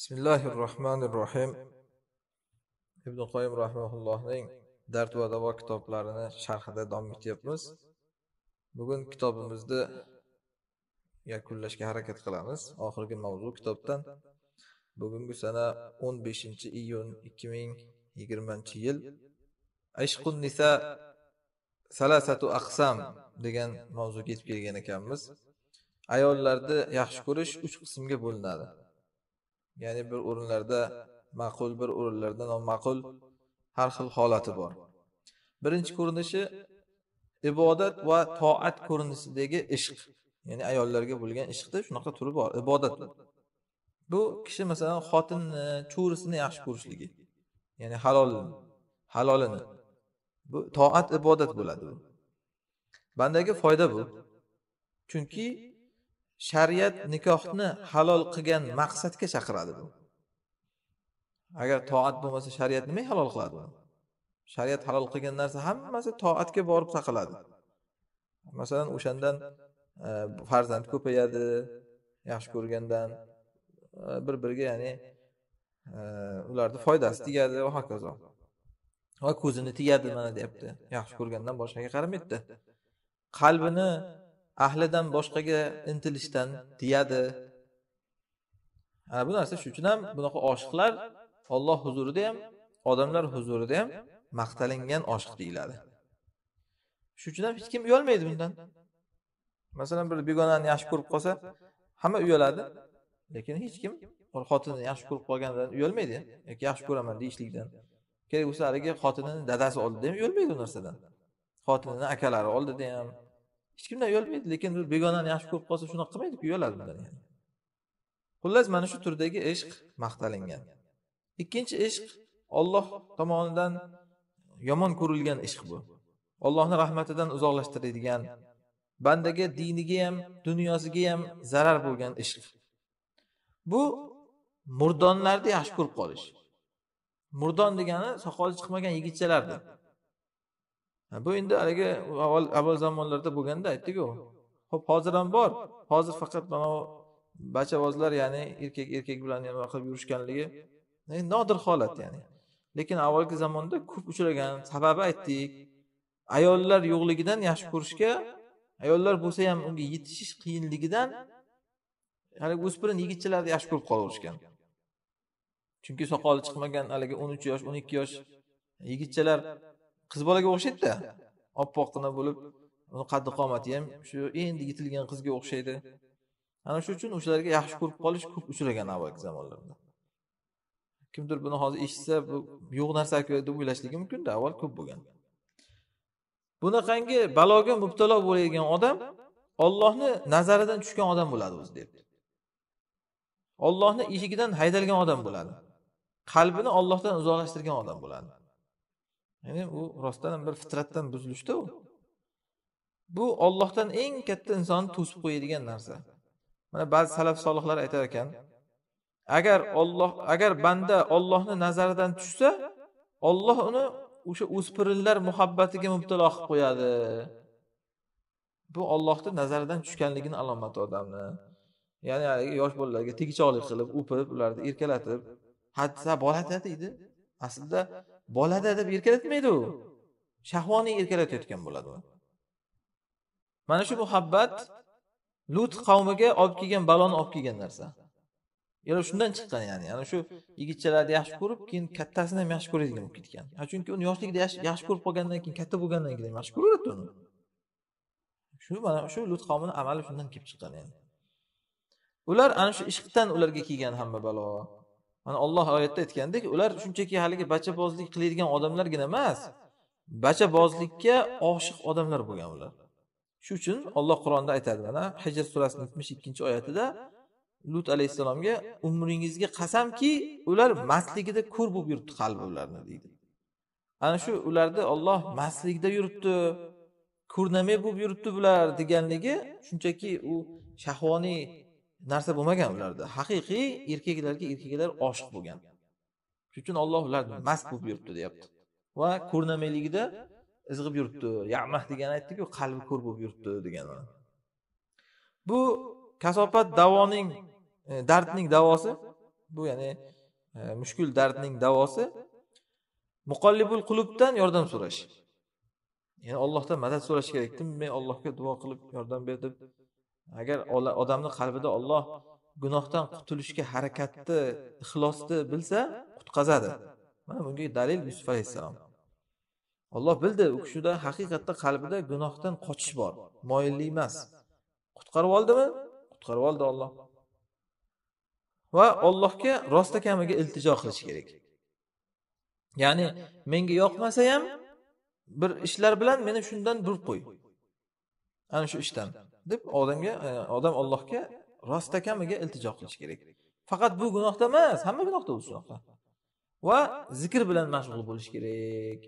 bismillahir ibn qoyim rahmaullohning dard va davo kitoblarini sharhida davom etyapmiz bugun kitobimizni yakunlashga harakat qilamiz oxirgi mavzu kitobdan bugungi sana 15 iyun 2020 yil ashqun nisa salasatu aqsam degan mavzuga yetib kelgan ekanmiz ayollarni yaxshi ko'rish uch qismga bo'linadi ya'ni bir o'rinlarda ma'qul bir o'rinlarda noma'qul har xil holati bor birinchi ko'rinishi ibodat va toat ko'rinishidagi ishq ya'ni ayollarga bo'lgan ishqda shunaqa turi bor ibodat bu kishi masalan xotinni cho'risini yaxshi ko'rishligi ya'ni halol halolini bu toat ibodat bo'ladi bu bandaga foyda bu chunki shariat nikohni halol qilgan maqsadga chaqiradi bu agar toat bo'lmasa shariat nimaga halol qiladi buni shariat halol qilgan narsa hammasi toatga borib taqiladi masalan o'shandan e, farzand ko'payadi yaxshi ko'rgandan e, bir biriga ya'ni e, ularni foydasi tegadi va hokazo va ko'zini tegadi mana deyapti yaxshi ko'rgandan boshqaga qaramaydida qalbini ahlidan boshqaga intilishdan tiyadi ana bu narsa shuning uchun ham bunaqa oshiqlar olloh huzurida ham odamlar huzurida ham maqtalingan oshiq deyiladi shuning uchun ham hech kim uyalmaydi bundan masalan bir begonani yaxshi ko'rib qolsa hamma uyaladi lekin hech kim bir xotinini yaxshi ko'rib qolganidan uyalmaydi yoki yaxshi ko'raman deyishlikdan kerak bo'lsa haligi xotinini dadasi oldida ham uyalmaydi u narsadan xotinini akalari oldida ham hech kimdan uyalmaydi lekin begonani yaxshi ko'rib qolsa shunaqa qilmaydiku uyaladi bundan yani xullas mana shu turdagi ishq maqtalingan ikkinchi ishq olloh tomonidan yomon ko'rilgan ishq bu ollohni rahmatidan uzoqlashtiradigan bandaga diniga ham dunyosiga ham zarar bo'lgan ishq bu murdonlarni yaxshi ko'rib qolish murdon degani soqoli chiqmagan yigitchalardir bu endi haligi avval avval zamonlarda bo'lganda aytdiku ho'p hozir ham bor hozir faqat mana bu bachavozlar ya'ni erkak erkak bilan nima qilib yurishganligi e, nodir holat ya'ni lekin avvalgi zamonda ko'p uchragan sababi aytdik ayollar yo'qligidan yaxshi ko'rishga ayollar bo'lsa ham unga yetishish qiyinligidan haligi o'spirin yigitchalarni yaxshi ko'rib qolaverishgan chunki soqoli chiqmagan haligi o'n uch yosh o'n ikki yosh yigitchalar qiz bolaga o'xshaydida oppoqqina bo'lib uni qaddi qomati ham shu endi yetilgan qizga o'xshaydi ana shu uchun o'shalarga yaxshi ko'rib qolish ko'p uchragan avvalgi zamonlarda kimdir buni hozir eshitsa bu yo'q narsa deb o'ylashligi mumkinda avval ko'p bo'lgan bunaqangi baloga mubtalo bo'ladigan odam ollohni nazaridan tushgan odam bo'ladi o'zi deyapti ollohni eshigidan haydalgan odam bo'ladi qalbini ollohdan uzoqlashtirgan odam bo'ladi ya'ni u rostdan ham bir fitratdan buzilishda u bu ollohdan eng katta insonni to'sib qo'yadigan narsa mana ba'zi salaf solihlar aytar ekan agar olloh agar banda ollohni nazaridan tushsa olloh uni o'sha o'spirinlar muhabbatiga mubtalo qilib qo'yadi bu ollohni nazaridan tushganligini alomati odamni ya'ni haligi yosh bolalarga tegichoqlik qilib o'pib ularni erkalatib hadsa bola deydi aslida bolada deb erkalatmaydi u shahvoniy erkalatayotgan bo'ladi mana shu muhabbat lut qavmiga olib kelgan baloni olib kelgan narsa ular shundan chiqqan ya'ni ana shu yigitchalarni yaxshi ko'rib keyin kattasini ham yaxshi ko'radigan bo'lib ketgan chunki uni yoshligida yaxshi ko'rib qolgandan keyin katta bo'lgandan keyin yaxshi ko'raveradi uni shu mana shu lut qavmini amali shundan kelib chiqqan ya'ni ular ana shu ishqdan ularga kelgan hamma balo mana olloh oyatda aytgandek ular shunchaki haligi bachabozlik qiladigan odamlargina emas bachabozlikka oshiq odamlar bo'lgan ular shu uchun olloh qur'onda aytadi mana hijr surasining yetmish ikkinchi oyatida lut alayhissalomga umringizga qasamki ular mastligida ko'r bo'lib yuribdi qalbi ularni deydi ana shu ularni olloh mastlikda yuribdi ko'rnamay bo'lib yuribdi bular deganligi shunchaki u shahvoniy narsa bo'lmagan ularda haqiqiy erkaklarga erkaklar oshiq bo'lgan shuning uchun olloh ularni mast bo'lib yuribdi deyapti va ko'rinamayligida izg'ib yuribdi yamah degani aytdiku qalbi ko'r bo'lib yuribdi degani bu kasofat davoning e, dardning davosi bu ya'ni e, mushkul dardning davosi muqallibul qulubdan yordam so'rash ya'ni ollohdan madad so'rash kerak men ollohga duo qilib yordam ber deb agar odamni qalbida olloh gunohdan qutulishga harakatni ixlosni bilsa qutqazadi mana bunga dalil yusuf alayhissalom olloh bildi u kishida haqiqatda qalbida gunohdan qochish bor moyillik emas qutqarib oldimi qutqarib oldi olloh va ollohga rostakamiga iltijo qilish kerak ya'ni menga yoqmasa ham bir ishlar bilan meni shundan burib qo'y ana shu ishdan deb odamga e, odam allohga rostakamiga iltijo qilish kerak faqat bu gunohda emas hamma gunohda bu gunohda va zikr bilan mashg'ul bo'lish kerak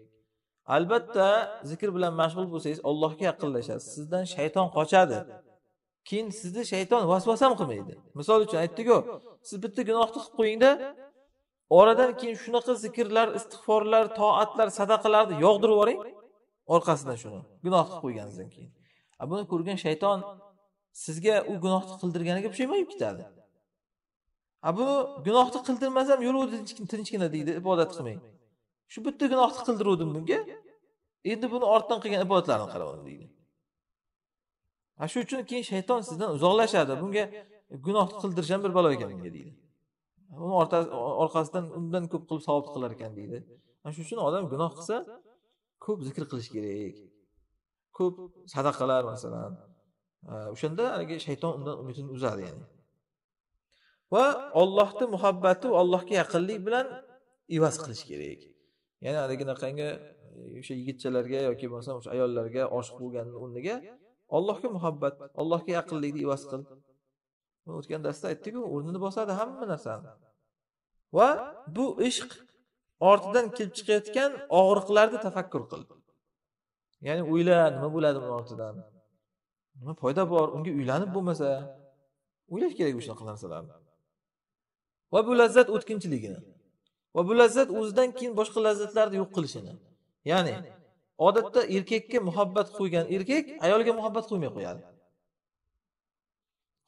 albatta zikr bilan mashg'ul bo'lsangiz allohga yaqinlashasiz sizdan shayton qochadi keyin sizni shayton vasvasa ham qilmaydi misol uchun aytdiku siz bitta gunohni qilib qo'yingda oradan keyin shunaqa zikrlar istig'forlar toatlar sadaqalarni yog'dirib yuboring orqasidan shuni gunoh qilib qo'yganingizdan keyin a buni ko'rgan shayton sizga u gunohni qildirganiga pushaymonib ketadi a bu gunohni qildirmasam yo'lovdi tinchgina deydi ibodat qilmang shu bitta gunohni qildiruvdim bunga endi buni ortdan qilgan ibodatlarini qaramadim deydi a shu uchun keyin shayton sizdan uzoqlashadi bunga gunohni qildirish ham bir balo ekan unga deydi uni orqasidan undan ko'p qilib savob qilar ekan deydi ana shu uchun odam gunoh qilsa ko'p zikr qilish kerak ko'p sadaqalar masalan o'shanda haligi shayton undan umidini uzadi ya'ni va ollohni muhabbati va allohga yaqinlik bilan ivaz qilish kerak ya'ni haligi anaqangi e, o'sha yigitchalarga yoki bo'lmasam o'sha ayollarga oshiq bo'lganni o'rniga allohga muhabbat allohga yaqinlikni ivaz qil o'tgan darsda aytdikku o'rnini bosadi hamma narsani va bu ishq ortidan kelib chiqayotgan og'riqlarni tafakkur qil ya'ni o'yla nima bo'ladi buni ortidan nima foyda bor unga uylanib bo'lmasa o'ylash kerak shunaqa narsalarni va bu lazzat o'tkinchiligini va bu lazzat o'zidan keyin boshqa lazzatlarni yo'q qilishini ya'ni odatda erkakka muhabbat qo'ygan erkak ayolga muhabbat qo'ymay qo'yadi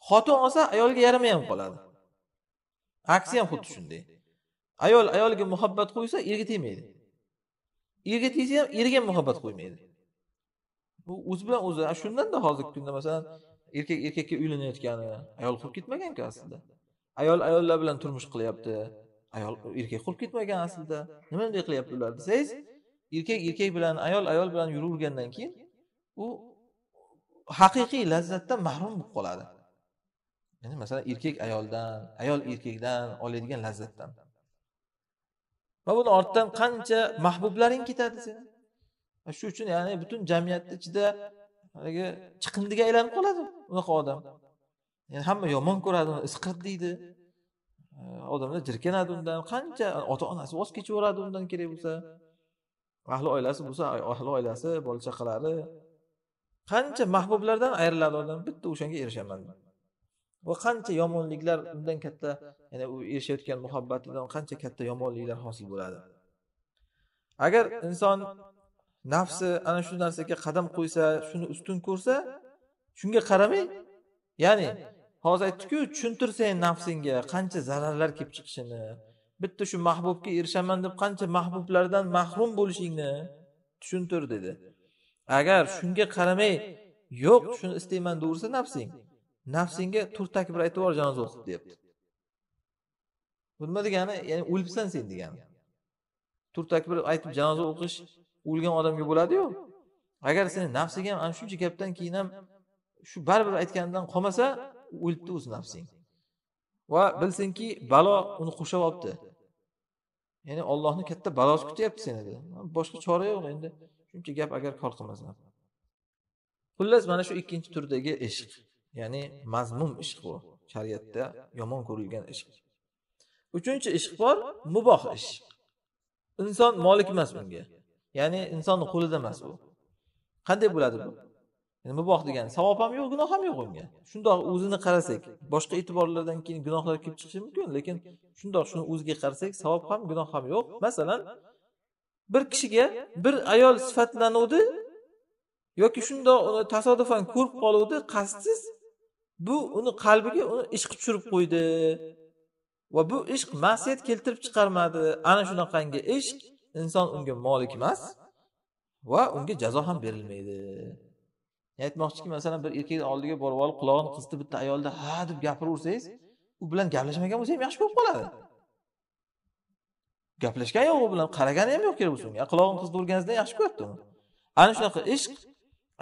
xotin olsa ayolga yarmay ham qoladi aksi ham xuddi shunday ayol ayolga muhabbat qo'ysa erga tegmaydi erga tegsa ham erga muhabbat qo'ymaydi bu o'zi bilan o'zi shundanda hozirgi kunda masalan erkak erkakka uylanayotgani ayol qurib ketmaganku aslida ayol ayollar bilan turmush qilyapti ayol erkak qurib ketmagan aslida nima bunday qilyapti ular desangiz erkak erkak bilan ayol ayol bilan yuravergandan keyin u haqiqiy lazzatdan mahrum bo'lib qoladi ya'ni masalan erkak ayoldan ayol erkakdan oladigan lazzatdan va buni ortidan qancha mahbublaring ketadi seni shu uchun ya'ni butun jamiyatni ichida haligi chiqindiga aylanib qoladi unaqa odam yani hamma yomon ko'radi uni isqirt deydi odamlar jirkanadi undan qancha ota onasi voz kechaveradi undan kerak bo'lsa ahli oilasi bo'lsa ahli oilasi bola chaqalari qancha mahbublardan ayriladi odam bitta o'shanga erishaman va qancha yomonliklar undan katta ya'ni u erishayotgan muhabbatidan qancha katta yomonliklar hosil bo'ladi agar inson nafsi ana shu narsaga qadam qo'ysa shuni ustun ko'rsa shunga qaramay ya'ni hozir aytdikku tushuntirsang nafsingga qancha zararlar kelib chiqishini bitta shu mahbubga erishaman deb qancha mahbublardan mahrum bo'lishingni tushuntir dedi agar shunga qaramay yo'q shuni istayman deyaversa nafsing nafsingga turtak bir aytib yubor janoza o'qib deyapti bu nima degani ya'ni o'libsan sen degani tur takbir aytib janoza o'qish o'lgan odamga bo'ladiyu agar seni nafsing ham ana shuncha gapdan keyin ham shu baribir aytganidan qolmasa o'libdi o'zi nafsing va bilsinki balo uni qurshab olibdi ya'ni ollohni katta balosi kutyapti seni boshqa chora yo'q endi shuncha gap agar kor qilmasam xullas mana shu ikkinchi turdagi ishq ya'ni mazmum ishq bu shariatda yomon ko'rilgan ishq uchinchi ishq bor muboh ishq inson molik emas bunga ya'ni insonni qo'lida emas u qanday bo'ladi bu muboh degani savob ham yo'q gunoh ham yo'q unga shundoq o'zini qarasak boshqa e'tiborlardan keyin gunohlar kelib chiqishi mumkin lekin shundoq shuni o'ziga qarasak savob ham gunoh ham yo'q masalan bir kishiga bir ayol sifatlanuvdi yoki shundoq uni tasodifan ko'rib qoluvdi qasdsiz bu uni qalbiga uni ishq tushirib qo'ydi va bu ishq masiyat keltirib chiqarmadi ana shunaqangi ishq inson unga molik emas va unga jazo ham berilmaydi aytmoqchiki masalan bir erkakni oldiga borib olib qulog'ini qisdi bitta ayolda ha deb gapiraversangiz u bilan gaplashmagan bo'lsa ham yaxshi bo'lib qoladi gaplashgan yo'q u bilan qaragani ham yo'q kerak bo'lsa unga qulog'ini qisdi urgansidan yaxshi ko'ribdi uni ana shunaqa ishq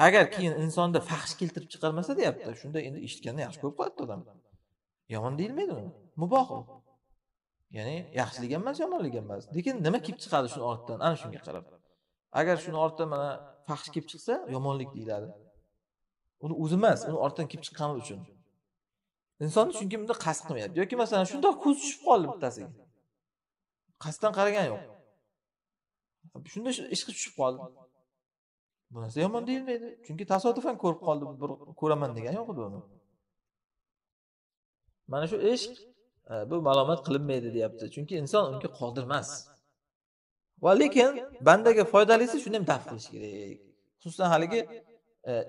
agar keyin insonda fahsh keltirib chiqarmasa deyapti shunda endi eshitganda yaxshi ko'rib qoladi odam yomon deyilmaydi u muboh u ya'ni yaxshilik ham emas yomonlik ham emas lekin nima kelib chiqadi shuni ortidan ana shunga qarab agar shuni ortidan mana faxsh kelib chiqsa yomonlik deyiladi uni o'zi emas uni ortidan kelib chiqqani uchun insonni chunki bunda qasd qilmayapti yoki masalan shundoq ko'z tushib qoldi bittasiga qasddan qaragan yo'q shu ishqi tushib qoldi bu narsa yomon deyilmaydi chunki tasodifan ko'rib qoldi bir ko'raman degan yo'q edi uni mana shu ishq Э, bu malomat qilinmaydi deyapti chunki inson unga qodir emas va lekin bandaga foydalisi shuni ham daf qilish kerak xususan haligi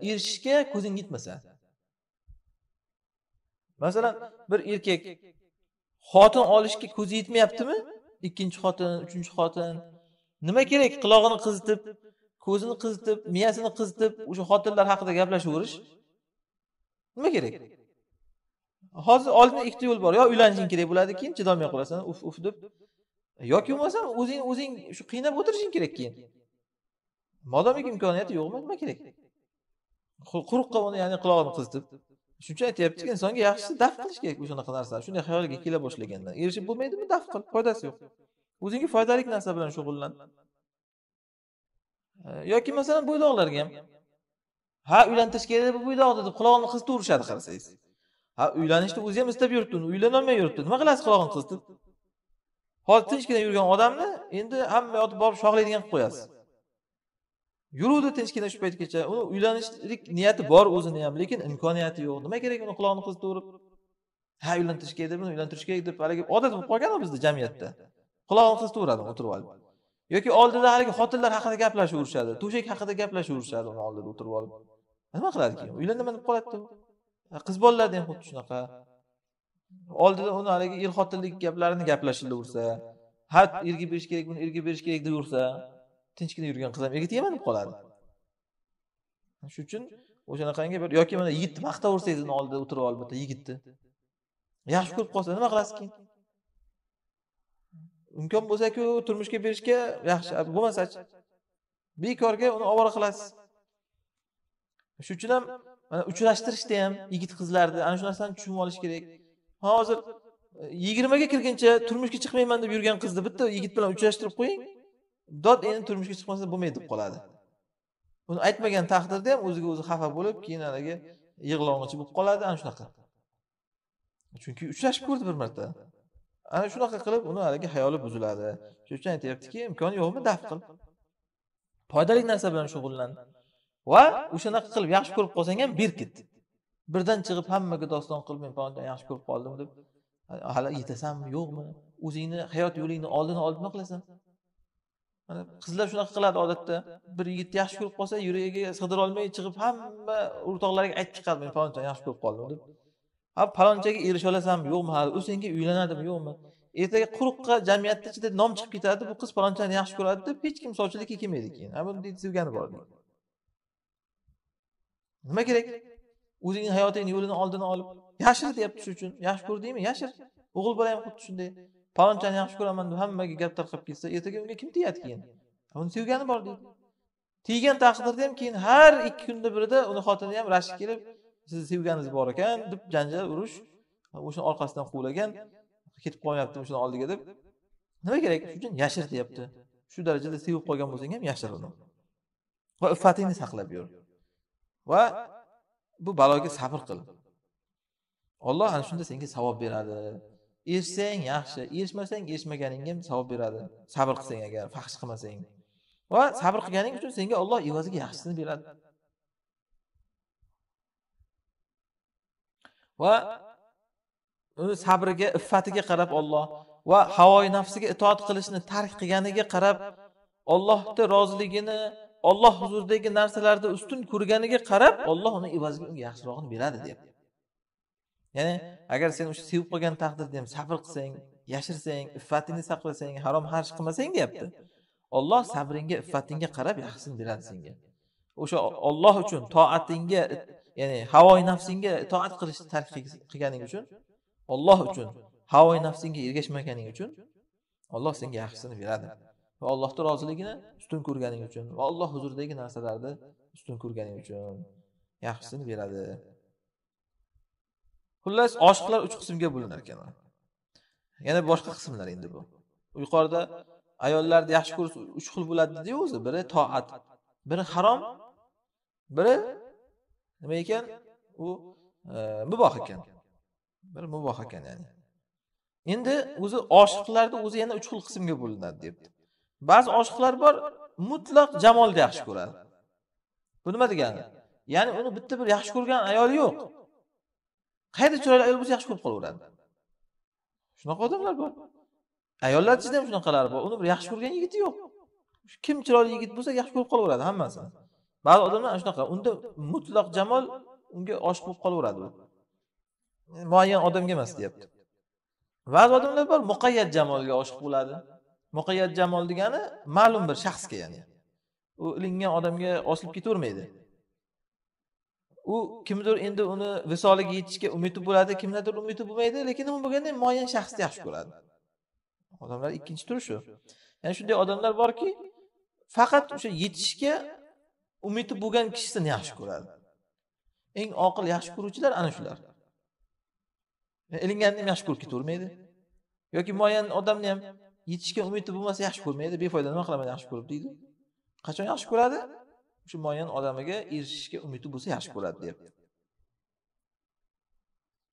erishishga e, ko'zing yetmasa masalan bir erkak xotin olishga ko'zi yetmayaptimi ikkinchi xotin uchinchi xotin nima kerak qulog'ini qizitib ko'zini qizitib miyasini qizitib o'sha xotinlar haqida gaplashaverish nima kerak hozir oldinda ikkita yo'l bor yo uylanishing kerak bo'ladi keyin chidolmay qolasan uf uf deb yoki bo'lmasam o'zing o'zing shu qiynab o'tirishing kerak keyin modomiki imkoniyati yo'qmi nima kerak quruqqa uni ya'ni qulog'ini qizitib shuning uchun aytyaptiki insonga yaxshisi daf qilish kerak o'shanaqa narsani shunday xayolga kela boshlaganda erishib bo'lmaydimi daf qil foydasi yo'q o'zingga foydali narsa bilan shug'ullan yoki masalan bo'ydoqlarga ham ha uylantirish kerak bu bo'ydoqni deb qulog'ini qizitaverishadi urishadi qarasangiz ha uylanishni o'zi ham istab yuribdi uni uylanolmay yuribdi nima qilasiz qiz deb hozir tinchgina yurgan odamni endi hamma yotib borib shohlaydigan qilib qo'yasiz yuruvdi tinchgina shu paytgacha uni uylanishlik niyati bor o'zini ham lekin imkoniyati yo'q nima kerak uni qulog'ini qizitaverib ha uylantirish kerak deb buni uylantirish kerak deb haligi odat bo'lib qolganu bizda jamiyatda qulog'ini qizitaveradi o'tirib olib yoki oldida haligi xotinlar haqida gaplashaverishadi to'shak haqida gaplashaverishadi uni oldida o'tirib olib nima qiladi keyin uylanaman deb qoladida qiz bolalarda ham xuddi shunaqa oldida uni haligi er xotinlik gaplarini gaplashilversa ha erga berish kerak buni erga berish kerak deyaversa tinchgina yurgan qiz ham erga tegmanib qoladi shuning uchun o'shanaqangi bir yoki mana yigitni maqtaversangiz uni oldida o'tirib olib bitta yigitni yaxshi ko'rib qolsa nima qilasiz keyin imkon bo'lsaku turmushga berishga yaxshi bo'lmasachi bekorga uni ovora qilasiz shuning uchun ham mana uchrashtirishda ham yigit qizlarni ana shu narsani tushunib olish kerak hozir e, yigirmaga kirguncha turmushga chiqmayman deb yurgan qizni bitta yigit bilan uchrashtirib qo'ying dod endi turmushga chiqmasa bo'lmaydi deb qoladi buni aytmagan taqdirda ham o'ziga o'zi xafa bo'lib keyin haligi yig'long'ichi bo'lib qoladi ana shunaqa chunki uchrashib ko'rdi bir marta ana shunaqa qilib uni haligi hayoli buziladi shuning uchun aytyaptiki imkoni yo'qmi daf qil foydali narsa bilan shug'ullan va o'shanaqa qilib yaxshi ko'rib qolsang ham berkit birdan chiqib hammaga doston qilib men falonchani yaxshi ko'rib qoldim deb hali yetasanmi yo'qmi o'zingni hayot yo'lingni oldini olib nima qilasan qizlar shunaqa qiladi odatda bir yigitni yaxshi ko'rib qolsa yuragiga sig'dirolmay chiqib hamma o'rtoqlariga aytib chiqadi men falonchani yaxshi ko'rib qoldim deb ha palonchaga erisha olasanmi yo'qmi hali u senga uylanadimi yo'qmi ertaga quruqqa jamiyatni ichida nom chiqib ketadi bu qiz palonchani yaxshi ko'radi deb hech kim sovchilikka kelmaydi keyin ha buni sevgani bor deydi nima kerak o'zingni hayotingni yo'lini oldini olib yashir deyapti shuning uchun yaxshi ko'r deymi yashir o'g'il bola ham xuddi shunday palonchani yaxshi ko'raman deb hammaga gap tarqab ketsa ertaga unga kim tegadi keyin uni sevgani bor deydi tiygan taqdirda ham keyin har ikki kunda birida uni xotini ham rashk kelib sizni sevganingiz bor ekan deb janjal urush o'shani orqasidan quvlagan ketib qolmayapti o'shani oldiga deb nima kerak shuning uchun yashir deyapti shu darajada sevib qolgan bo'lsang ham yashir uni va iffatingni saqlab yur va bu baloga sabr qil olloh ana shunda senga savob beradi erishsang yaxshi erishmasang erishmaganingga ham savob beradi sabr qilsang agar fahsh qilmasang va sabr qilganing uchun senga olloh evaziga yaxshisini beradi va uni sabriga iffatiga qarab olloh va havoyi nafsiga itoat qilishni tark qilganiga qarab ollohni roziligini olloh huzuridagi narsalarda ustun ko'rganiga qarab olloh uni evaziga unga yaxshirog'ini beradi deyapti ya'ni agar sen o'sha sevib qolgan taqdirda ham sabr qilsang yashirsang iffatingni saqlasang harom harj qilmasang deyapti olloh sabringga iffatingga qarab yaxshisini beradi senga o'sha olloh uchun toatingga ya'ni havoi nafsingga itoat qilishni tark qilganing uchun olloh uchun havoi nafsingga ergashmaganing uchun olloh senga yaxshisini beradi va allohni roziligini ustun ko'rganing uchun va alloh huzuridagi narsalarni ustun ko'rganing uchun yaxshisini beradi xullas oshiqlar uch qismga bo'linar ekan yana boshqa qismlar endi bu yuqorida ayollarni yaxshi ko'rish uch xil bo'ladi dediyu o'zi biri toat biri harom biri nima ekan u e, muboh ekan biri muboh ekan ya'ni endi o'zi oshiqlarni o'zi yana uch xil qismga bo'linadi deyapti ba'zi oshiqlar bor mutlaq jamolni yaxshi ko'radi bu nima degani ya'ni uni bitta bir yaxshi ko'rgan ayoli yo'q qayerda chiroyli ayol bo'lsa yaxshi ko'rib qolaveradi shunaqa odamlar bor ayollarni ichida ham shunaqalari bor uni bir yaxshi ko'rgan yigiti yo'q kim chiroyli yigit bo'lsa yaxshi ko'rib qolaveradi hammasini ba'zi odamlar shunaqa unda mutlaq jamol unga oshiq bo'lib qolaveradi u muayyan odamga emas deyapti ba'zi odamlar bor muqayyat jamolga oshiq bo'ladi muqayyat jamol degani ma'lum bir shaxsga ya'ni u ilingan odamga osilib ketavermaydi u kimdir endi uni visoliga yetishga umidi bo'ladi kimdadir umidi bo'lmaydi lekin nima bo'lganda muayyan shaxsni yaxshi ko'radi odamlar ikkinchi turi shu ya'ni shunday odamlar borki faqat o'sha yetishga umidi bo'lgan kishisini yaxshi ko'radi eng oqil yaxshi ko'ruvchilar ana shular ilinganni ham yaxshi ko'rib ketavermaydi yoki muayyan odamni ham yetishga umidi bo'lmasa yaxshi ko'rmaydi befoyda nima qilaman yaxshi ko'rib deydi qachon yaxshi ko'radi o'sha muayyan odamiga erishishga umidi bo'lsa yaxshi ko'radi deyapti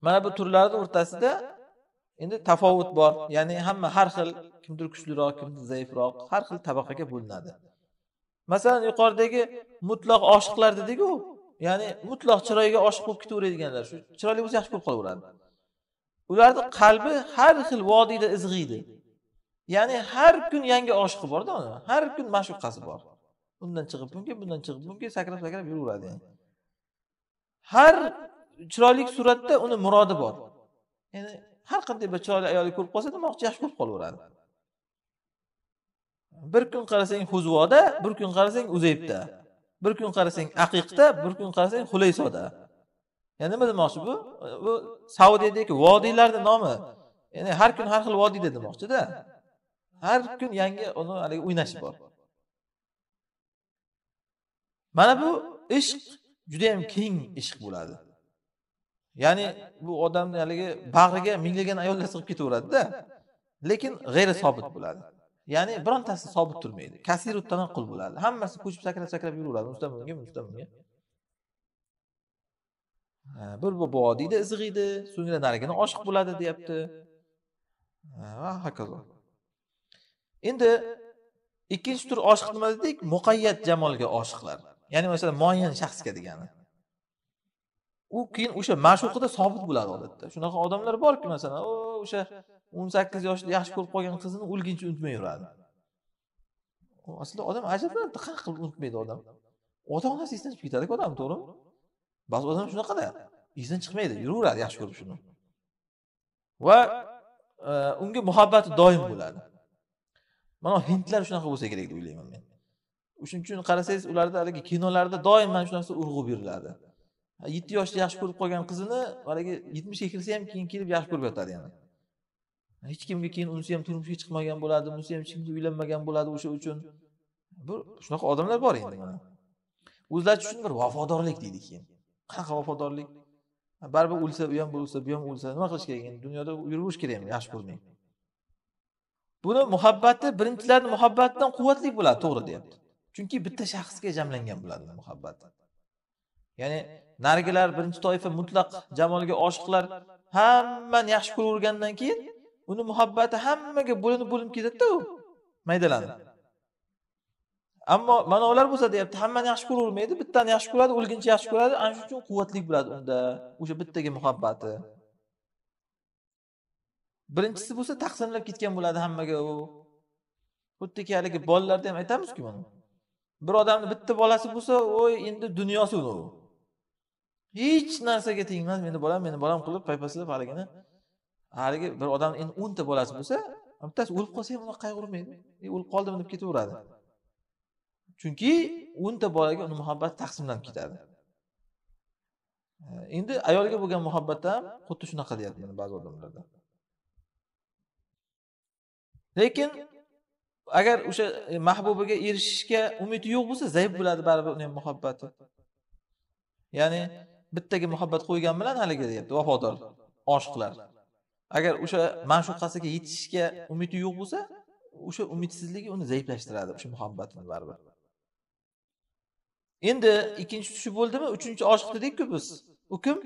mana bu turlarni o'rtasida endi tafovut bor ya'ni hamma har xil kimdir kuchliroq kimdir zaifroq har xil tabaqaga bo'linadi masalan yuqoridagi mutloq oshiqlar dediku ya'ni mutloq chiroyga oshiq bo'lib ketaveradiganlar shu chiroyli bo'lsa yaxshi ko'rib qolaveradi ularni qalbi har xil vodiyda izg'iydi ya'ni har kun yangi oshiqi borda uni har kun ma'shuqasi bor undan chiqib bunga bundan chiqib bunga sakrab sakrab yuraveradi yani. har chiroyli suratda uni murodi bor ya'ni har qanday bir chiroyli ayolni ko'rib qolsa demoqchi yaxshi ko'rib qolaveradi bir kun qarasang huzvoda bir kun qarasang uzaybda bir kun qarasang aqiqda bir kun qarasang xulaysoda ya'ni nima demoqchi bu bu saudiyadagi vodiylarni nomi ya'ni har kun har xil vodiyda demoqchida har kun yangi uni haligi o'ynashi bor mana bu ishq judayam keng ishq bo'ladi ya'ni bu odamni haligi bag'riga minglagan ayollar sig'ib ketaveradida lekin g'ayri sobit bo'ladi ya'ni birontasi sobit turmaydi kasiru qul bo'ladi hammasi ko'chib sakrab sakrab yuraveradi undan bunga undan bunga bir bu vodiyda izg'iydi so'ngra narigini oshiq bo'ladi deyapti va hokazo endi ikkinchi tur oshiq nima dedik muqayyat jamolga oshiqlar ya'ni masalan muayyan shaxsga degani u keyin o'sha ma'shuqida sobit bo'ladi odatda shunaqa odamlar borki masalan o'sha o'n sakkiz yoshda yaxshi ko'rib qolgan qizini o'lguncha unutmay yuradi aslida odam ajablanadi qanaqa qilib unutmaydi odam ota onasi esdan chiqib ketadiku odam to'g'rimi ba'zi odam shunaqada esdan chiqmaydi yuraveradi yaxshi ko'rib shuni va e, unga muhabbati doim bo'ladi mana hindlar shunaqa bo'lsa kerak deb o'ylayman men shuning uchun qarasangiz ularda haligi kinolarda doim mana shu narsa urg'u beriladi yetti yoshda yaxshi ko'rib qolgan qizini haligi yetmishga kirsa ham keyin kelib yaxshi ko'rib yotadi yana hech kimga keyin unisi ham turmushga chiqmagan bo'ladi bunisi ham hech kimga uylanmagan bo'ladi o'sha uchun bir shunaqa odamlar bor endi mana o'zlari uchun bir vafodorlik deydi keyin qanaqa vafodorlik baribir o'lsa u ham bo'lsa bu ham o'lsa nima qilish kerak endi dunyoda o'lish kerakmi yaxshi ko'rmay buni muhabbati birinchilarni muhabbatidan quvvatli bo'ladi to'g'ri deyapti chunki bitta shaxsga jamlangan bo'ladi muhabbat ya'ni narigilar birinchi toifa mutlaq jamolga oshiqlar hammani yaxshi ko'ravergandan keyin uni muhabbati hammaga bo'linib bo'linib ketadida u maydalanib ammo mana ular bo'lsa deyapti hammani yaxshi ko'ravermaydi bittani yaxshi ko'radi o'lguncha yaxshi ko'radi ana shuning uchun quvvatli bo'ladi unda o'sha bittaga muhabbati birinchisi bo'lsa taqsimlab ketgan bo'ladi hammaga u xuddiki haligi bolalarda ham aytamizku buni bir odamni bitta bolasi bo'lsa o'y endi dunyosi uni u hech narsaga tegmas meni bolam meni bolam qilib paypaslab haligini haligi bir odamni endi o'nta bolasi bo'lsa bittasi o'lib qolsa ham uni qayg'urmaydi e, o'lib qoldim deb ketaveradi chunki o'nta bolaga uni muhabbati taqsimlanib ketadi e, endi ayolga bo'lgan muhabbat ham xuddi shunaqa deyapti ba'zi odamlarda lekin agar o'sha e, mahbubaga erishishga umidi yo'q bo'lsa zaif bo'ladi baribir uni ham muhabbati ya'ni bittaga muhabbat qo'ygan bilan haligi deyapti vafodor oshiqlar agar o'sha ma'shuqasiga yetishishga umidi yo'q bo'lsa o'sha umidsizligi uni zaiflashtiradi o'sha muhabbatini baribir endi ikkinchi tushi bo'ldimi uchinchi oshiq dedikku biz u kim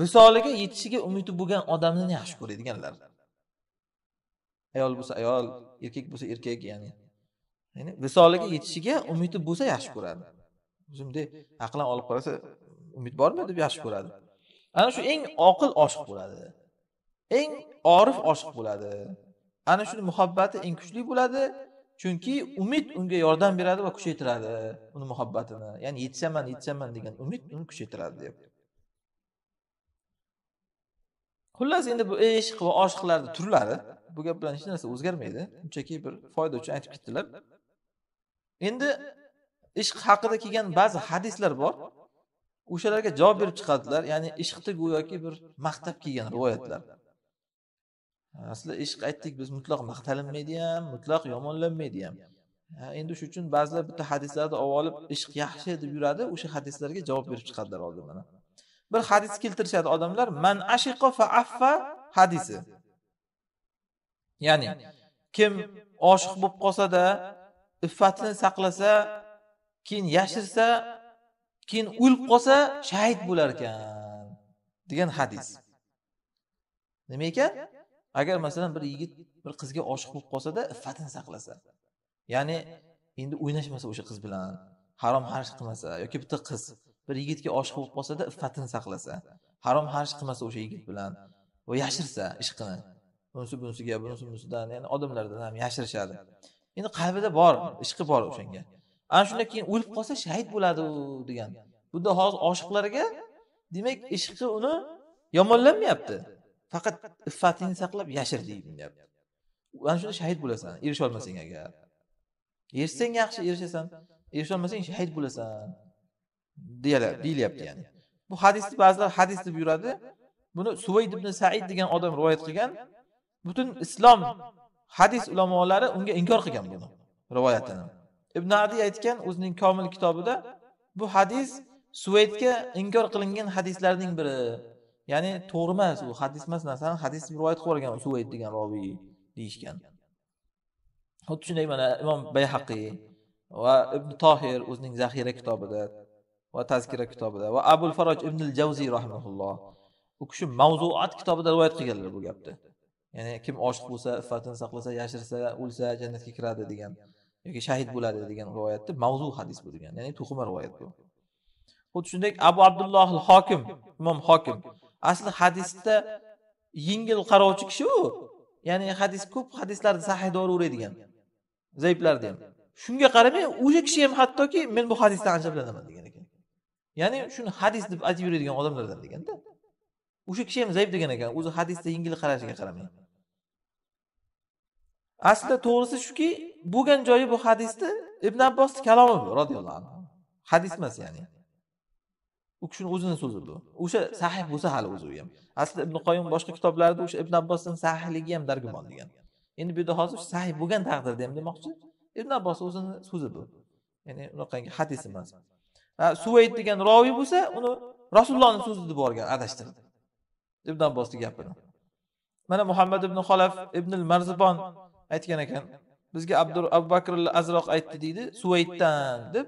visoliga yetishiga umidi bo'lgan odamni yaxshi ko'radiganlar ayol bo'lsa ayol erkak bo'lsa erkak ya'ni ya'ni visoliga yetishiga umidi bo'lsa yaxshi ko'radi o'zimdek aqlan olib qarasa umid bormi deb yaxshi ko'radi ana shu eng oqil oshiq bo'ladi eng orif oshiq bo'ladi ana shuni muhabbati eng kuchli bo'ladi chunki umid unga yordam beradi va kuchaytiradi uni muhabbatini ya'ni yetsaman yetsaman degan umid uni kuchaytiradi deyapti xullas endi bu ishq va oshiqlarni turlari bu gap bilan hech narsa o'zgarmaydi shunchaki bir foyda uchun aytib ketdilar endi ishq haqida kelgan ba'zi hadislar bor o'shalarga javob berib chiqadilar ya'ni ishqni go'yoki bir maqtab kelgan rivoyatlar aslida ishq aytdik biz mutlaq maqtalinmaydi ham mutlaq yomonlanmaydi ham endi shuning uchun ba'zilar bitta hadislarni olib olib ishq yaxshi deb yuradi o'sha hadislarga javob berib chiqadilar oldin mana bir hadis keltirishadi odamlar man ashiqo fa affa hadisi ya'ni kim oshiq bo'lib qolsada iffatini saqlasa keyin yashirsa keyin o'lib qolsa shahid bo'lar ekan degan hadis nima ekan agar masalan bir yigit bir qizga oshiq bo'lib qolsada iffatini saqlasa ya'ni endi o'ynashmasa o'sha qiz bilan harom xarj qilmasa yoki bitta qiz bir yigitga oshiq bo'lib qolsada iffatini saqlasa harom harish qilmasa o'sha yigit bilan va yashirsa ishqini bunisi bunisiga bunisi bunisidan ya'ni odamlardan ham yashirishadi endi qalbida bor ishqi bor o'shanga ana shundan keyin o'lib qolsa shahid bo'ladi u degan bunda hozir oshiqlarga demak ishqi uni yomonlamayapti faqat iffatingni saqlab yashir deyapti ana shunda shahid bo'lasan erisholmasang agar erishsang yaxshi erishasan erisholmasang shahid bo'lasan deyilyapti ya'ni bu hadisni ba'zilar hadis deb yuradi buni suvayd ibn said degan odam rivoyat qilgan butun islom hadis ulamolari unga inkor qilgan buni rivoyatini ibn adiy aytgan o'zining komil kitobida bu hadis suvaydga inkor qilingan hadislarning biri ya'ni to'g'ri emas u hadis emas narsani hadis rivoyat qilib yuborgan suvayd degan roviy deyishgan xuddi shunday mana imom bayhaqiy va ibn tohir o'zining zaxira kitobida va tazkira kitobida va abul faroj ibn al javziy rahimulloh u kishi mavzuat kitobida rivoyat qilganlar bu gapni ya'ni kim oshiq bo'lsa iffatini saqlasa yashirsa o'lsa jannatga kiradi degan yoki shahid bo'ladi degan rivoyatni mavzu hadis bu degan ya'ni to'qima rivoyat bu xuddi shunday abu abdulloh hokim imom hokim asli hadisda yengil qarovchi kishi u ya'ni hadis ko'p hadislarni sahihda olaveradigan zaiflarni ham shunga qaramay o'sha kishi ham hattoki men bu hadisdan ajablanaman degan ya'ni shuni hadis deb aytib yuradigan odamlardan deganda o'sha kishi ham zaif degan ekan o'zi hadisda yengil qarashiga qaramay aslida to'g'risi shuki bo'lgan joyi bu hadisni ibn abbosni kalomi bu roziyallohu anhu hadis emas ya'ni u kishini o'zini so'zi bu o'sha sahih bo'lsa hali o'zi u ham aslida ibn qoyim boshqa kitoblarida o'sha ibn abbosni sahihligi ham dargumon degan endi bu yerda hozir sahih bo'lgan taqdirda ham demoqchi ibn abbos o'zini so'zi bu ya'ni unaqangi hadis emas suvayd degan roviy bo'lsa uni rasulullohni so'zi deb yuborgan adashtirdi ibn abbosni gapini mana muhammad ibn xolaf ibn marzibon aytgan ekan bizga abdur abu bakr azroq aytdi deydi suvayddan deb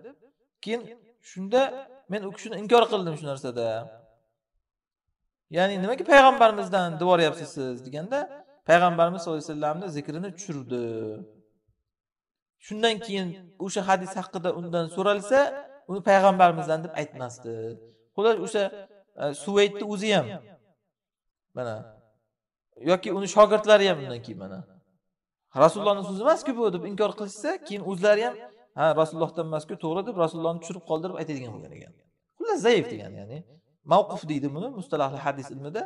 keyin shunda men u kishini inkor qildim shu narsada ya'ni nimaga payg'ambarimizdan deb yuboryapsiz siz deganda payg'ambarimiz sallallohu alayhi vasallamni zikrini tushirdi shundan keyin o'sha hadis haqida undan so'ralsa uni payg'ambarimizdan deb aytmasdi xullas o'sha e, suvaydni o'zi ham mana yoki uni shogirdlari ham undan keyin mana rasulullohni so'zi emasku bu deb inkor qilishsa keyin o'zlari ham ha rasulullohdan emasku to'g'ri deb rasulullohni tushirib qoldirib aytadigan bo'lgan ekan xullas zaif degani ya'ni mavquf deydi buni mustalahli hadis ilmida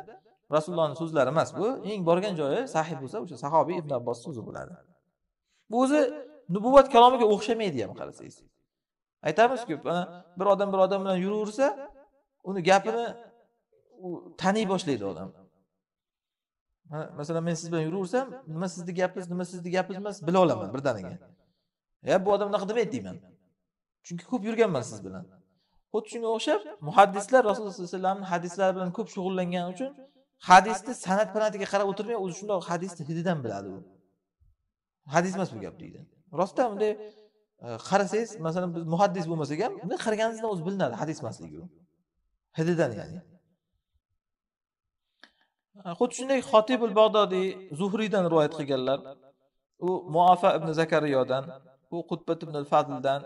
rasulullohni so'zlari emas bu eng borgan joyi sahih bo'lsa o'sha sahobiy ibn abbos so'zi bo'ladi bu o'zi nubuvat kalomiga o'xshamaydi ham qarasangiz aytamizku mana bir odam bir odam bilan yuraversa uni gapini u taniy boshlaydi odam masalan men siz bilan yuraversam nima sizni gapingiz nima sizni gapingiz emas bila olaman birdaniga ya bu odam unaqa demaydi deyman chunki ko'p yurganman siz bilan xuddi shunga o'xshab muhaddislar rasululloh sallallohu alayhi vasallamni hadislari bilan ko'p shug'ullangani uchun hadisni san'at panatiga qarab o'tirmay o'zi shundoq hadisni hididan biladi u hadis emas bu gap deydi rostdan bunday Э, qarasangiz masalan biz muhaddis bo'lmasak ham buni qaraganingizdan o'zi bilinadi hadis emasligi u hididan ya'ni xuddi shunday xotibul bag'dodiy zuhriydan rivoyat qilganlar u muafa ibn zakariyodan u qutbat ibn fadldan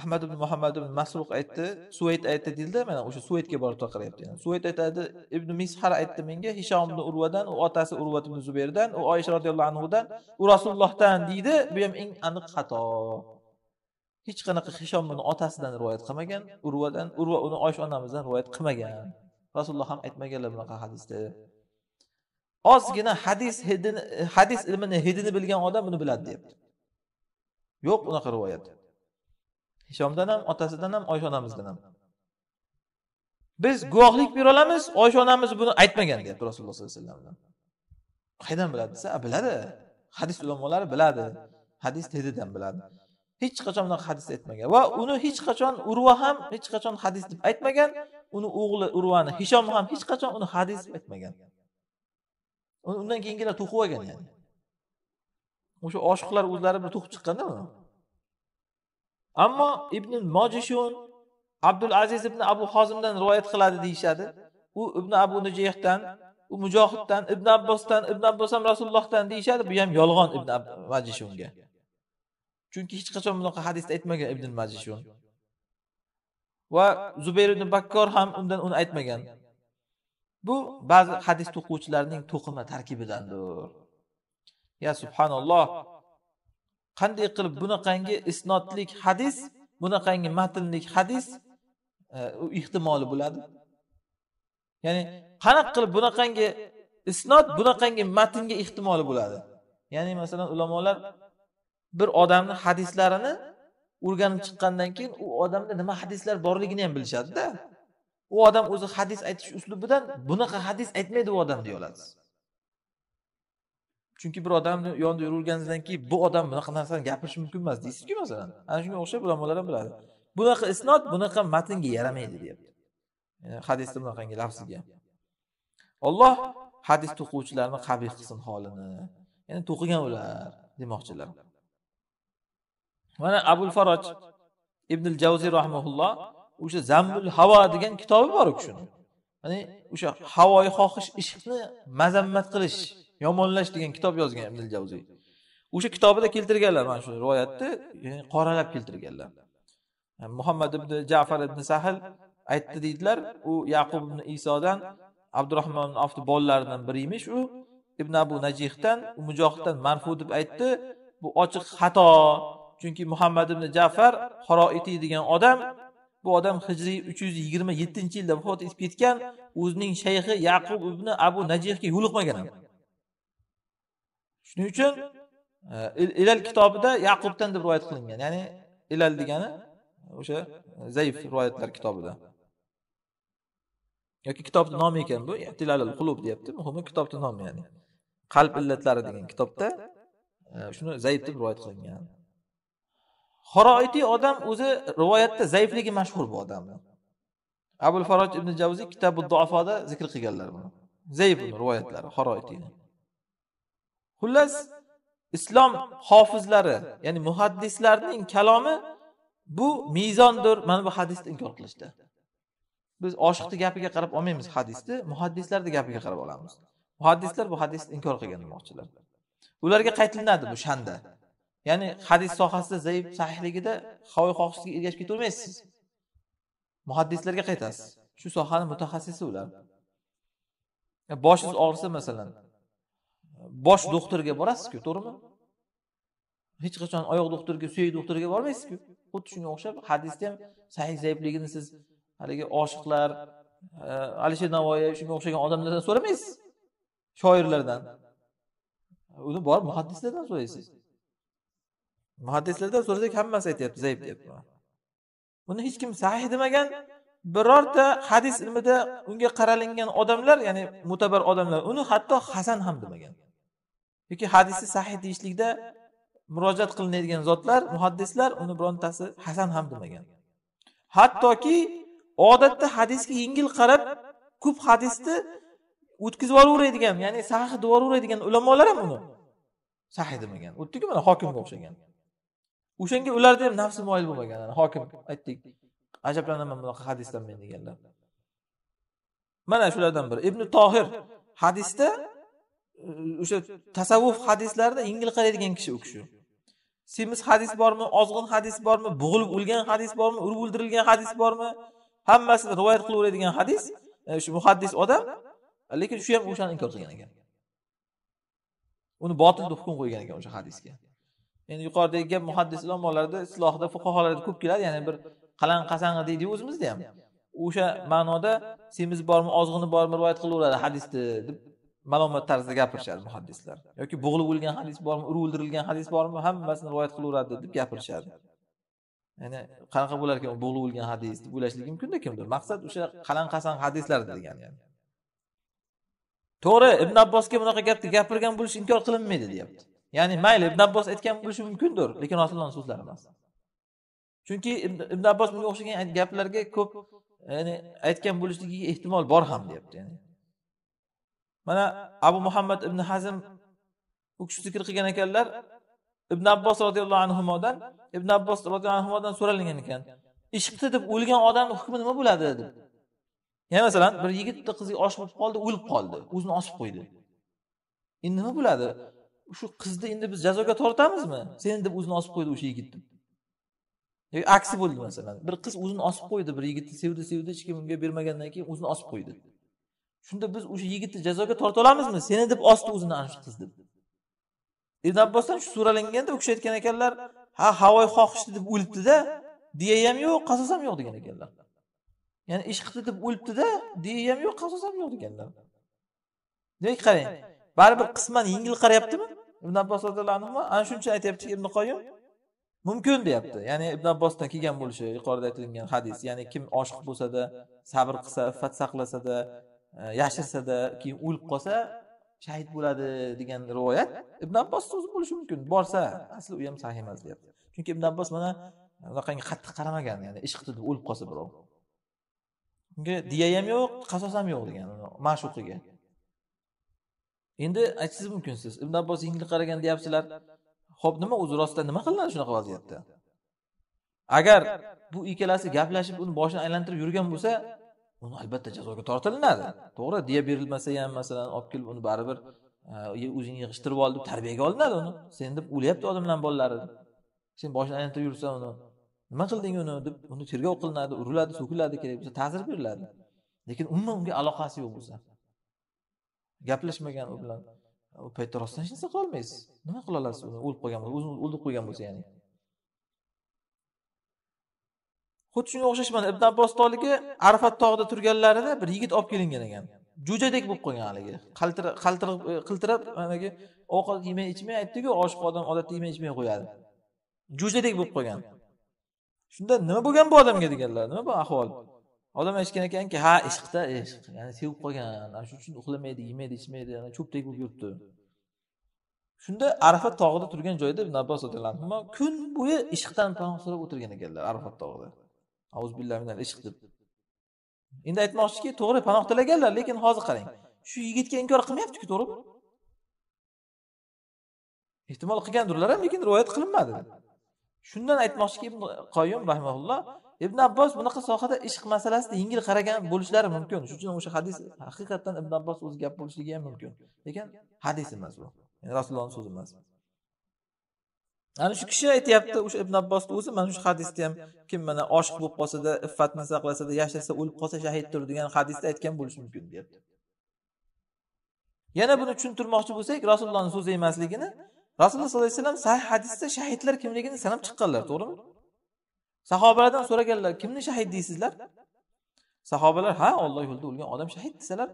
ahmad ibn muhammad ibn masruq aytdi suvayd aytdi deyildi mana o'sha suvaydga borib taqiryapti suvayt suvayd aytadi ibn mishar aytdi menga hishom ibn urvadan u otasi urvat ibn zubayrdan u oyisha roziyallohu anhudan u rasulullohdan deydi bu ham eng aniq xato hech qanaqa hishom otasidan rivoyat qilmagan urvadan urva uni oysha onamizdan rivoyat qilmagan rasululloh ham aytmaganlar bunaqa hadisni ozgina hadis hidini hadis ilmini hidini bilgan odam buni biladi deyapti yo'q unaqa rivoyat hishomdan ham otasidan ham oysha onamizdan ham biz guvohlik bera olamiz oysha onamiz buni aytmagan deyapti rasululloh sollallohu alayhi vasallam qayerdan biladi desa biladi hadis ulamolari biladi hadis hididan biladi hech qachon bunaqa hadis aytmagan va uni hech qachon urva ham hech qachon hadis deb aytmagan uni o'g'li urvani hishom ham hech qachon uni hadis deb aytmagan undan keyingilar to'qib olgan ya'ni o'sha oshiqlar o'zlari bir to'qib chiqqanda uni ammo ibn mojishun abdul aziz ibn abu hozimdan rivoyat qiladi deyishadi u ibn abu nujehdan u mujohiddan ibn abbosdan ibn abbos ham rasulullohdan deyishadi bu ham yolg'on ibn mojishunga chunki hech qachon bunaqa hadisda aytmagan ibn majishun va zubayr ibn bakkor ham undan uni aytmagan bu ba'zi hadis to'quvchilarning to'qima tarkibidandir ya subhanalloh qanday qilib bunaqangi isnotlik hadis bunaqangi matnlik hadis e, u ehtimoli bo'ladi ya'ni qanaqa qilib bunaqangi isnot bunaqangi matnga ehtimoli bo'ladi ya'ni masalan ulamolar bir odamni hadislarini o'rganib chiqqandan keyin u odamda nima hadislar borligini ham bilishadida u odam o'zi hadis aytish uslubidan bunaqa hadis aytmaydi u odam deya chunki bir odamni yonida yuraverganingizdan keyin bu odam bunaqa narsani gapirishi mumkin emas deysizku masalan ana shunga o'xshab ulamolar ham biladi bunaqa isnot bunaqa matnga yaramaydi deyapti hadisda bunaqangi lafziga olloh hadis to'quvchilarni qabih qilsin holini ya'ni to'qigan ular demoqchilar mana abul faroj ibn javziy rahmaulloh o'sha zambul havo degan kitobi bor u kishini ya'ni o'sha havoyi xohish ishqni mazammat qilish yomonlash degan kitob yozgan ibn javziy o'sha kitobida keltirganlar mana shu rivoyatni qoralab keltirganlar muhammad ibn jafar ibn sahl aytdi deydilar u yaqub ibn isodan abdurahmon ofni bolalaridan biri emish u ibn abu najihdan mujohiddan marfu deb aytdi bu ochiq xato chunki muhammad ibn jafar haroitiy degan odam bu odam hijriy uch yuz yigirma yettinchi yilda vafot etib ketgan o'zining shayxi yaqub ibn abu najihga yo'liqmagan shuning uchun e, ilal kitobida yaqubdan deb rivoyat qilingan ya'ni ilal degani o'sha e, zaif rivoyatlar kitobida yoki kitobni nomi ekan bu qulub deyapti muhimi kitobni nomi ya'ni qalb illatlari degan kitobda e, shuni zaif deb rivoyat qilingan xoroitiy odam o'zi rivoyatda zaifligi mashhur bu odamni abul faroj ibn javzi kitabi duafoda zikr qilganlar buni zaif rivoyatlari xoroitiyni xullas islom hofizlari ya'ni muhaddislarning kalomi bu mezondir mana bu hadisni inkor qilishda biz oshiqni gapiga qarab olmaymiz hadisni muhaddislarni gapiga qarab olamiz muhaddislar bu hadisni inkor qilgan demoqchilar ularga qaytilinadi bu shanda ya'ni hadis sohasida zaif sahihligida havoyi xohishga ergashib ketavermaysiz muhaddislarga qaytasiz shu sohani mutaxassisi ular e, boshingiz og'risa masalan bosh doktorga borasizku to'g'rimi hech qachon oyoq doktoriga suyak doktoriga bormaysizku xuddi shunga o'xshab hadisni ham sahih zaifligini siz haligi oshiqlar e, alisher navoiy shunga o'xshagan odamlardan so'ramaysiz shoirlardan uni borib muhaddislardan so'raysiz muhaddislarda so'rasak hammasi aytyapti zaif deyapti buni hech kim sahih demagan birorta hadis ilmida unga qaralingan odamlar ya'ni mutabar odamlar uni hatto hasan ham demagan yoki hadisni sahih deyishlikda murojaat qilinadigan zotlar muhaddislar uni birontasi hasan ham demagan hattoki odatda hadisga yengil qarab ko'p hadisni o'tkazib yuboraveradigan ya'ni sahih deb yuboraveradigan ulamolar ham uni sahih demagan o'tdiki mana hokimga o'xshagan o'shanga ularda ham nafsi moyil bo'lmagan hokim aytdik ajablanaman bunaqa hadisdan men deganlar mana shulardan biri ibn tohir hadisda e, o'sha tasavvuf hadislarida yengil qaraydigan kishi u kishi semiz hadis bormi ozg'in hadis bormi bo'g'ilib o'lgan hadis bormi urib o'ldirilgan hadis bormi hammasini rivoyat qilaveradigan hadis e, shu muhaddis odam lekin shu ham o'shani inkor qilgan ekan uni botil deb hukm qo'ygan ekan o'sha hadisga endi yuqoridagi gap muhaddis ulamolarda islohda fuqarolarda ko'p keladi ya'ni bir qalang qasang'i deydiyu o'zimizda ham o'sha ma'noda semiz bormi ozg'ini bormi rivoyat qilaveradi hadisni deb malomat tarzida gapirishadi muhaddislar yoki bo'g'ilib o'lgan hadis bormi urib o'ldirilgan hadis bormi hammasini rivoyat qilaveradi deb gapirishadi ya'ni qanaqa bo'lar ekan bo'g'ilib o'lgan hadis deb o'ylashligi mumkinda kimdir maqsad o'sha qalang qasang hadislar degani yani. to'g'ri ibn abbosga bunaqa gapni gapirgan bo'lishi inkor qilinmaydi deyapti ya'ni mayli ibn abbos aytgan bo'lishi mumkindir lekin rasulullohni so'zlari emas chunki ibn abbos bunga o'xshagan gaplarga ko'p ya'ni aytgan bo'lishligiga ehtimol bor ham deyapti yani. mana abu muhammad ibn hazm u kishi zikr qilgan ekanlar ibn abbos roziyallohu anhudan ibn abbos roziyallohu anhudan so'ralgan ekan ishqdi deb o'lgan odamni hukmi nima bo'ladi deb ya'ni masalan bir yigitni qizi osh bo'lib qoldi o'lib qoldi o'zini osib qo'ydi endi nima bo'ladi shu qizni endi biz jazoga tortamizmi sen deb o'zini osib qo'ydi o'sha deb yoki aksi bo'ldi masalan bir qiz o'zini osib qo'ydi bir yigitni sevdi sevdi hech kim unga bermagandan keyin o'zini osib qo'ydi shunda biz o'sha yigitni jazoga torta olamizmi seni deb osdi o'zini ana shu qiz deb ibn abbosdan shu so'ralinganda u kishi aytgan ekanlar ha havoy xohishdi deb o'libdida diya ham yo'q qasos ham yo'q degan ekanlar ya'ni ish qildi deb o'libdida diya ham yo'q qasos ham yo'q deganlar demak qarang baribir qisman yengil qarayaptimi ibn abbos roziyallohu anhu ana shuning uchun aytyaptiki ibn qoyim mumkin deyapti ya'ni ibn abbosdan kelgan bo'lishi yuqorida aytilgan hadis ya'ni kim oshiq bo'lsada sabr qilsa iffat saqlasada e, yashirsada keyin o'lib qolsa shahid bo'ladi degan rivoyat ibn abbos so'zi bo'lishi mumkin borsa asli u ham sahih emas deyapti chunki ibn abbos mana unaqangi qattiq qaramagan ya'ni ish qildi o'lib qolsa birov unga diya ham yo'q qasos ham yo'q degan ma'shuqiga endi aytishingiz mumkin siz ibn abbos yengil qaragan deyapsizlar ho'p nima o'zi rostdan nima qilinadi shunaqa vaziyatda agar bu ikkalasi gaplashib uni boshini aylantirib yurgan bo'lsa uni albatta jazoga tortilinadi to'g'ri deya berilmasa ham masalan olib kelib uni baribir e, o'zing yig'ishtirib ol deb tarbiyaga olinadi uni sen deb o'lyapti odamlarni bolalari sen boshini aylantirib yursan uni nima qilding uni deb uni tergov qilinadi uriladi so'kiladi kerak bo'lsa ta'zir beriladi lekin umuman unga aloqasi yo'q bo'lsa gaplashmagan u bilan u paytda rostdan hech narsa qilolmaysiz nima qila olasiz uni o'lib qolgan bo'lsa o'zini o'ldirib qo'ygan bo'lsa ya'ni xuddi shunga o'xshash mana ibn abbos toligi arafat tog'ida turganlarida bir yigit olib kelingan ekan jo'jadek bo'lib qolgan haligi qaltirib e, qiltirab haligi ovqat yemay ichmay aytdiku oshiq odam odatda yemay ichmay qo'yadi jo'jadek bo'lib qolgan shunda nima bo'lgan bu odamga deganlar nima bu ahvol odam aytishgan ekanki ha ishqda ishq ya'ni sevib qolgan ana shuning uchun uxlamaydi yemaydi ichmaydi ana cho'pdek bo'lib yuribdi shunda arafat tog'ida turgan joyda ibn abbos roziyallohu kun bo'yi ishqdan panoh so'rab o'tirgan ekanlar arafat tog'ida minal ishq deb endi aytmoqchiki to'g'ri panoh tilaganlar lekin hozir qarang shu yigitga inkor qilmayaptiku to'g'rimi ehtimol qilgandirlar ham lekin rivoyat qilinmadi shundan aytmoqchiki qoyim rahmaulloh ibn abbos bunaqa sohada ishq masalasida yengil qaragan bo'lishlari mumkin shuning uchun o'sha hadis haqiqatdan ibn abbos o'zi gap bo'lishligi ham mumkin lekin hadis emas bu rasulullohni so'zi emas ana shu kishi aytyapti o'sha ibn abbosni o'zi mana shu hadisda ham kim mana oshiq bo'lib qolsada iffatni saqlasada yashasa o'lib qolsa shahiddir degan hadisda aytgan bo'lishi mumkin deyapti yana buni tushuntirmoqchi bo'lsak rasulullohni so'zi emasligini rasululloh sollallohu alayhi vasallam sahih hadisda shahidlar kimligini sanab chiqqanlar to'g'rimi sahobalardan so'raganlar kimni shahid deysizlar sahobalar ha olloh yo'lida o'lgan odam shahid desalar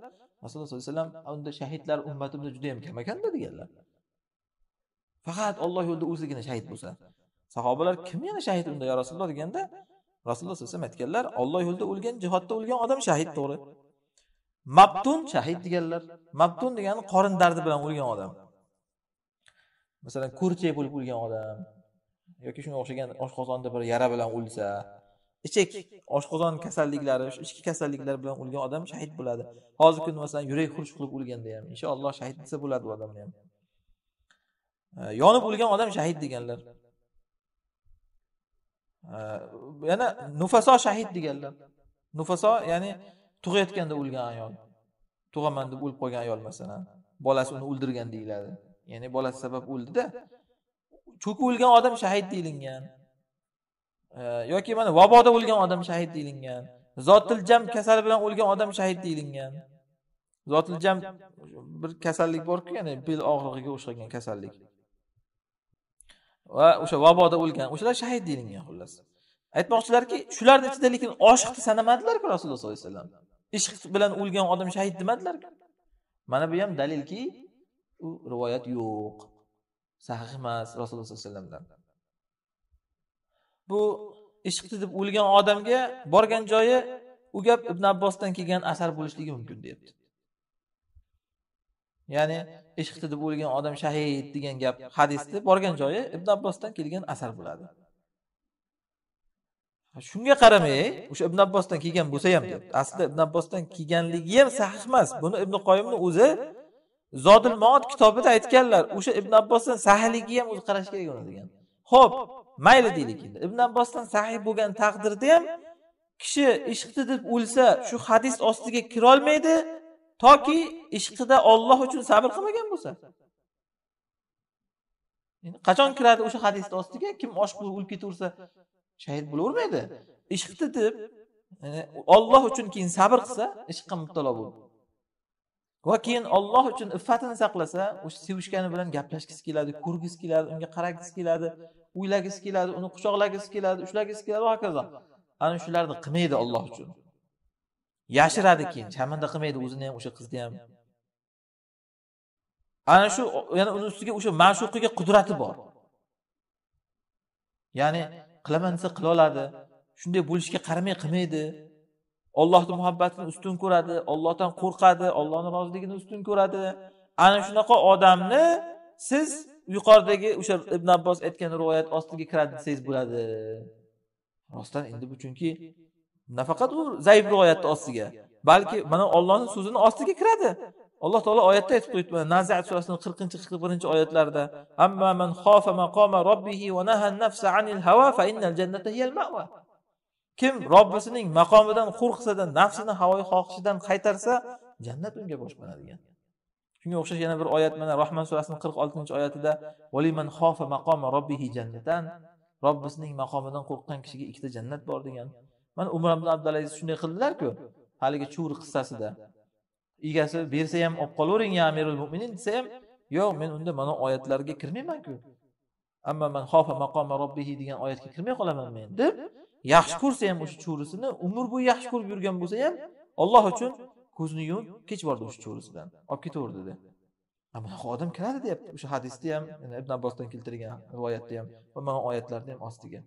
rasululloh sollallohu alayhi vasallam unda shahidlar ummatimda juda yam kam ekanda deganlar faqat olloh yo'lida o'zigina shahid bo'lsa sahobalar kim yana shahid unda yo rasululloh deganda rasululloh sallallohu alayhi vasallam aytganlar olloh yo'lida o'lgan jihodda o'lgan odam shahid to'g'ri mabtun shahid deganlar mabtun degani qorin dardi bilan o'lgan odam masalan ko'rchak bo'lib o'lgan odam yoki shunga o'xshagan oshqozonda bir yara bilan o'lsa ichak oshqozon kasalliklari ichki kasalliklar bilan o'lgan odam shahid bo'ladi hozirgi kunda masalan yurak xurush qilib o'lganda ham inshaalloh shahid desa bo'ladi u odamni ham yonib o'lgan odam shahid deganlar yana nufaso shahid deganlar nufaso ya'ni tug'ayotganda o'lgan ayol tug'aman deb o'lib qolgan ayol masalan bolasi uni o'ldirgan deyiladi ya'ni bolasi sabab o'ldida cho'kib o'lgan odam shahid deyilgan yoki mana vaboda o'lgan odam shahid deyilgan zotil jam kasal bilan o'lgan odam shahid deyilgan zotil jam bir kasallik borku ya'ni bel og'rig'iga o'xshagan kasallik va o'sha vaboda o'lgan o'shalar shahid deyilgan xullas aytmoqchilarki shularni ichida lekin oshiqni sanamadilarku rasululloh sollallohu alayhi vasallam ishq bilan o'lgan odam shahid demadilarku mana bu ham dalilki u rivoyat yo'q sahih emas rasululloh sollallohu alayhi vasallamdan bu ishqdi deb o'lgan odamga borgan joyi u gap ibn abbosdan kelgan asar bo'lishligi mumkin deyapti ya'ni ishqdi deb o'lgan odam shahid degan gap hadisni borgan joyi ibn abbosdan kelgan asar bo'ladi shunga qaramay o'sha ibn abbosdan kelgan bo'lsa ham aslida ibn abbosdan kelganligi ham sahih emas buni ibn qoyimni o'zi zodil moat kitobida aytganlar o'sha ibn abbosdan sahiyligiga ham o'zi qarash kerak uni degan ho'p mayli deylik endi ibn abbosdan sahiy bo'lgan taqdirda ham kishi ishqdi deb o'lsa shu hadis ostiga kirolmaydi toki ishqida olloh uchun sabr qilmagan bo'lsa qachon kiradi o'sha hadisni ostiga kim oshiq bo'lib o'lib ketaversa shahid bo'lavermaydi ishqdi deb olloh uchun keyin sabr qilsa ishqqa mubtalo bo'ladi va keyin olloh uchun iffatini saqlasa o'sha sevishgani bilan gaplashgisi keladi ko'rgisi keladi unga qaragisi keladi o'ylagisi keladi uni quchoqlagisi keladi ushlagisi keladi va hokazo ana shularni qilmaydi olloh uchun yashiradi keyin chaminda qilmaydi o'zini ham o'sha qizni ham ana shu yana uni ustiga o'sha ma'shuqiga qudrati bor ya'ni qilaman desa qila oladi shunday bo'lishiga qaramay qilmaydi ollohni muhabbatini ustun ko'radi ollohdan qo'rqadi ollohni roziligini ustun ko'radi ana shunaqa odamni siz yuqoridagi o'sha ibn abbos aytgan rivoyat ostiga kiradi desangiz bo'ladi rostdan endi bu chunki nafaqat u zaif rivoyatni ostiga balki mana ollohni so'zini ostiga kiradi alloh taolo oyatda aytib qo'yibdi nazat surasini qirqinchi qirq birinchi oyatlarida amma man xofa maqoma robbihi va nafsa anil hawa fa innal jannata hiyal mawa kim robbisining maqomidan qo'rqsadan nafsini havoyi xohishidan qaytarsa jannat unga boshpana degan shunga o'xshash yana bir oyat mana rohman surasini qirq oltinchi oyatida valiman xofa maqoma robbihi jannatan robbisining maqomidan qo'rqqan kishiga ikkita jannat bor degan mana umar ibn abdulaziz shunday qildilarku haligi chuvri qissasida egasi bersa ham olib qolavering ya amirul mo'minin desa ham yo'q men unda mana oyatlarga kirmaymanku ammo man xofa maqoma robbihi degan oyatga kirmay qolaman men deb yaxshi ko'rsa ham o'sha cho'risini umr bo'yi yaxshi ko'rib yurgan bo'lsa ham olloh uchun ko'zini yumib kechib bordi o'sha cho'risidan olib ketaver dedi bunaqa odam kiradi deyapti o'sha hadisda ham ibn abbosdan keltirgan rivoyatda ham va mana oyatlarda ham ostiga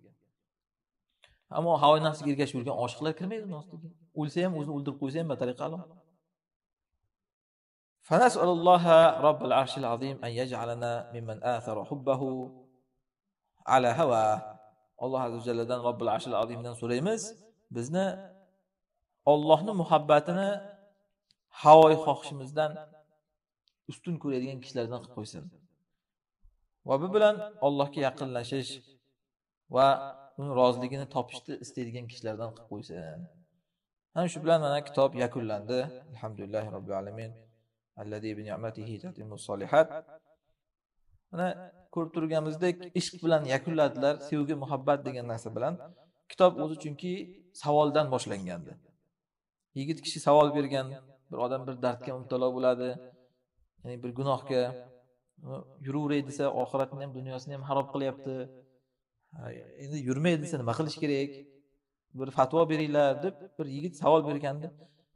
ammo havo nafsiga ergashib yurgan oshiqlar kirmaydi uni ostiga o'lsa ham o'zini o'ldirib qo'ysa ham batariqa alo فنسأل الله رب العرش العظيم أن يجعلنا ممن آثر حبه على هواه alloh azu jalladan robbil ashil azimdan so'raymiz bizni ollohni muhabbatini havoyi xohishimizdan ustun ko'radigan kishilardan qilib qo'ysin va bu bilan allohga yaqinlashish va uni roziligini topishni istaydigan kishilardan qilib qo'ysin ana shu bilan mana kitob yakunlandi alhamdulillahi robbil alamin bi ni'matihi تتم solihat mana ko'rib turganimizdek ishq bilan yakunladilar sevgi muhabbat degan narsa bilan kitob o'zi chunki savoldan boshlangandi yigit kishi savol bergan bir odam bir dardga mubtalo bo'ladi ya'ni bir gunohga yuraveray desa oxiratini ham dunyosini ham harob qilyapti endi yurmay desa nima qilish kerak bir fatvo beringlar deb bir yigit savol bergandi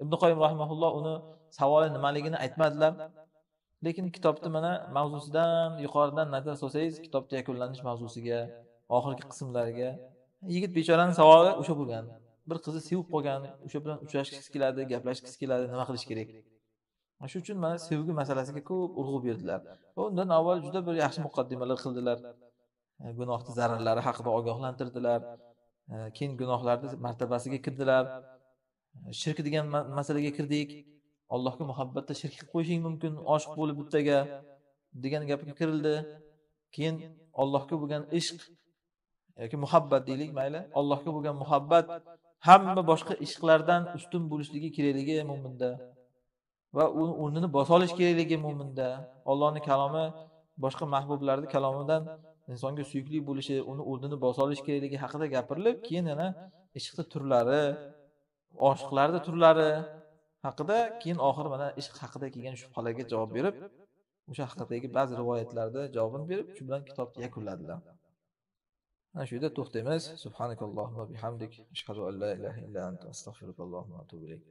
ibn qoyim rahimaulloh uni savoli nimaligini aytmadilar lekin kitobni mana mavzusidan yuqoridan nazar solsangiz kitobni yakunlanish mavzusiga oxirgi qismlariga yigit bechorani savoli o'sha bo'lgan bir qizni sevib qolgan o'sha bilan uchrashgisi keladi gaplashgisi keladi nima qilish kerak shu uchun mana sevgi masalasiga ko'p urg'u berdilar va undan avval juda bir yaxshi muqaddimalar qildilar e, gunohni zararlari haqida ogohlantirdilar e, keyin gunohlarni martabasiga kirdilar e, shirk degan masalaga kirdik allohga muhabbatda shirk qilib qo'yishing mumkin oshiq bo'lib bittaga degan gapga kirildi keyin allohga bo'lgan ishq yoki muhabbat deylik mayli allohga bo'lgan muhabbat hamma boshqa ishqlardan ustun bo'lishligi kerakligi mo'minda va uni o'rnini bosolish kerakligi mo'minda ollohni kalomi boshqa mahbublarni kalomidan insonga suyukli bo'lishi uni o'rnini bosolish kerakligi haqida gapirilib keyin yana ishqni turlari oshiqlarni turlari haqida keyin oxiri mana ishq haqida kelgan shubhalarga javob berib o'sha haqidagi ba'zi rivoyatlarda javobini berib shu bilan kitobni yakunladilar ana shu yerda to'xtaymiz subhanakallohumma bihamdik ashhadu an la ilaha illa anta astag'firuka atubu ilayk